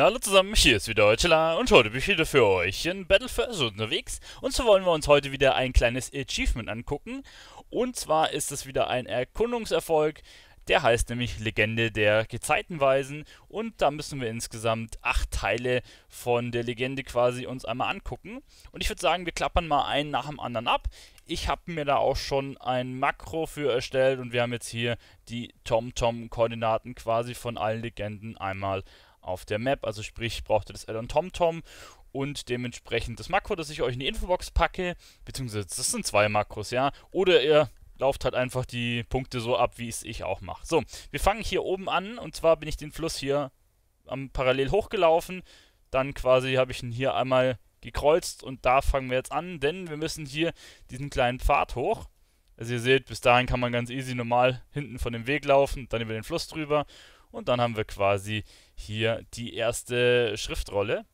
hallo zusammen, hier ist wieder Eutela und heute bin ich wieder für euch in Battle First unterwegs. Und so wollen wir uns heute wieder ein kleines Achievement angucken. Und zwar ist es wieder ein Erkundungserfolg, der heißt nämlich Legende der Gezeitenweisen. Und da müssen wir insgesamt acht Teile von der Legende quasi uns einmal angucken. Und ich würde sagen, wir klappern mal einen nach dem anderen ab. Ich habe mir da auch schon ein Makro für erstellt und wir haben jetzt hier die TomTom-Koordinaten quasi von allen Legenden einmal angeguckt auf der Map. Also sprich, braucht ihr das Addon TomTom und dementsprechend das Makro, das ich euch in die Infobox packe, beziehungsweise das sind zwei Makros, ja. Oder ihr lauft halt einfach die Punkte so ab, wie es ich auch mache. So, wir fangen hier oben an und zwar bin ich den Fluss hier am parallel hochgelaufen. Dann quasi habe ich ihn hier einmal gekreuzt und da fangen wir jetzt an, denn wir müssen hier diesen kleinen Pfad hoch. Also ihr seht, bis dahin kann man ganz easy normal hinten von dem Weg laufen, dann über den Fluss drüber und dann haben wir quasi hier die erste Schriftrolle.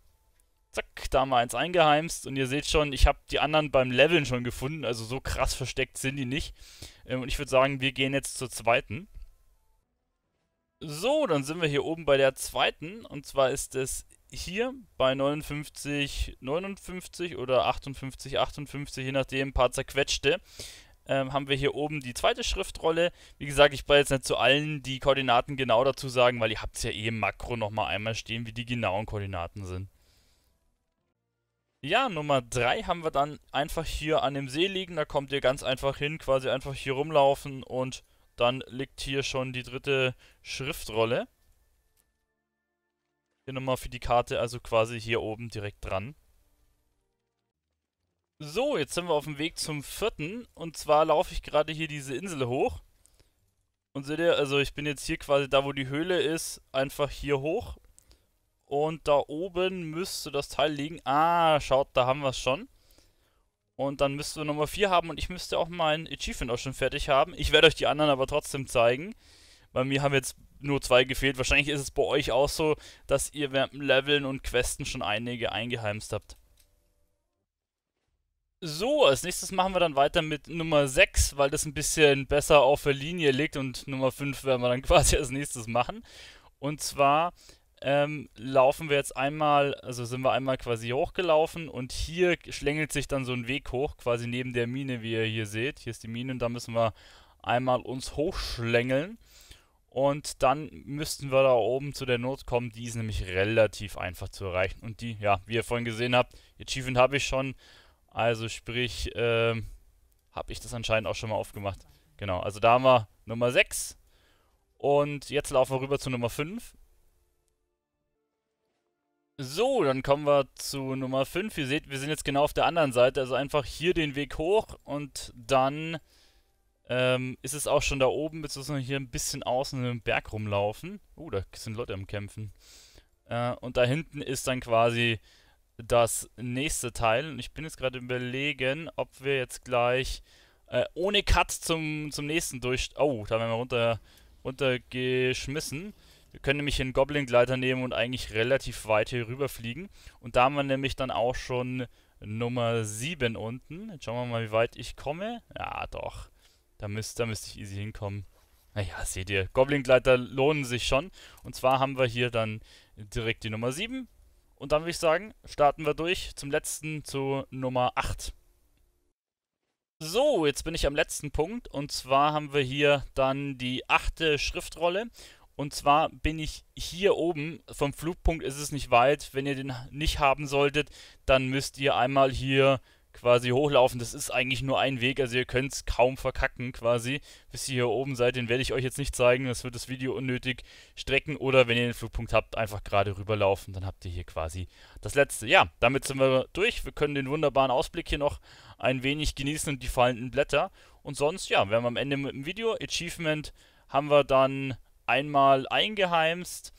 Zack, da haben wir eins eingeheimst. Und ihr seht schon, ich habe die anderen beim Leveln schon gefunden. Also so krass versteckt sind die nicht. Ähm, und ich würde sagen, wir gehen jetzt zur zweiten. So, dann sind wir hier oben bei der zweiten. Und zwar ist es hier bei 59, 59 oder 58, 58, je nachdem, ein paar zerquetschte ähm, haben wir hier oben die zweite Schriftrolle. Wie gesagt, ich brauche jetzt nicht zu allen die Koordinaten genau dazu sagen, weil ihr habt es ja eh im Makro nochmal einmal stehen, wie die genauen Koordinaten sind. Ja, Nummer 3 haben wir dann einfach hier an dem See liegen. Da kommt ihr ganz einfach hin, quasi einfach hier rumlaufen und dann liegt hier schon die dritte Schriftrolle. Hier nochmal für die Karte, also quasi hier oben direkt dran. So, jetzt sind wir auf dem Weg zum vierten. Und zwar laufe ich gerade hier diese Insel hoch. Und seht ihr, also ich bin jetzt hier quasi da, wo die Höhle ist, einfach hier hoch. Und da oben müsste das Teil liegen. Ah, schaut, da haben wir es schon. Und dann müssten wir Nummer 4 haben und ich müsste auch mein Achievement auch schon fertig haben. Ich werde euch die anderen aber trotzdem zeigen. Bei mir haben jetzt nur zwei gefehlt. Wahrscheinlich ist es bei euch auch so, dass ihr während dem Leveln und Questen schon einige eingeheimst habt. So, als nächstes machen wir dann weiter mit Nummer 6, weil das ein bisschen besser auf der Linie liegt und Nummer 5 werden wir dann quasi als nächstes machen. Und zwar ähm, laufen wir jetzt einmal, also sind wir einmal quasi hochgelaufen und hier schlängelt sich dann so ein Weg hoch, quasi neben der Mine, wie ihr hier seht. Hier ist die Mine und da müssen wir einmal uns hochschlängeln. Und dann müssten wir da oben zu der Not kommen, die ist nämlich relativ einfach zu erreichen. Und die, ja, wie ihr vorhin gesehen habt, Achievement habe ich schon also sprich, ähm, habe ich das anscheinend auch schon mal aufgemacht. Genau, also da haben wir Nummer 6. Und jetzt laufen wir rüber zu Nummer 5. So, dann kommen wir zu Nummer 5. Ihr seht, wir sind jetzt genau auf der anderen Seite. Also einfach hier den Weg hoch und dann ähm, ist es auch schon da oben, beziehungsweise hier ein bisschen außen im Berg rumlaufen. Oh, uh, da sind Leute am Kämpfen. Äh, und da hinten ist dann quasi das nächste Teil. Und ich bin jetzt gerade überlegen, ob wir jetzt gleich äh, ohne Cut zum, zum nächsten durch... Oh, da werden wir runter, runtergeschmissen. Wir können nämlich einen Goblin-Gleiter nehmen und eigentlich relativ weit hier rüberfliegen. Und da haben wir nämlich dann auch schon Nummer 7 unten. Jetzt schauen wir mal, wie weit ich komme. Ja, doch. Da, müsst, da müsste ich easy hinkommen. Naja, seht ihr, Goblin-Gleiter lohnen sich schon. Und zwar haben wir hier dann direkt die Nummer 7. Und dann würde ich sagen, starten wir durch zum letzten, zu Nummer 8. So, jetzt bin ich am letzten Punkt. Und zwar haben wir hier dann die achte Schriftrolle. Und zwar bin ich hier oben. Vom Flugpunkt ist es nicht weit. Wenn ihr den nicht haben solltet, dann müsst ihr einmal hier quasi hochlaufen. Das ist eigentlich nur ein Weg, also ihr könnt es kaum verkacken quasi. Bis ihr hier oben seid, den werde ich euch jetzt nicht zeigen, das wird das Video unnötig strecken. Oder wenn ihr den Flugpunkt habt, einfach gerade rüberlaufen, dann habt ihr hier quasi das Letzte. Ja, damit sind wir durch. Wir können den wunderbaren Ausblick hier noch ein wenig genießen und die fallenden Blätter. Und sonst, ja, werden wir am Ende mit dem Video. Achievement haben wir dann einmal eingeheimst.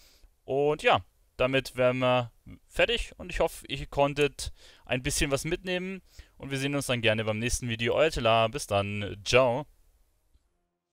Und ja, damit wären wir fertig und ich hoffe, ihr konntet ein bisschen was mitnehmen und wir sehen uns dann gerne beim nächsten Video. Euer Tela, bis dann, ciao.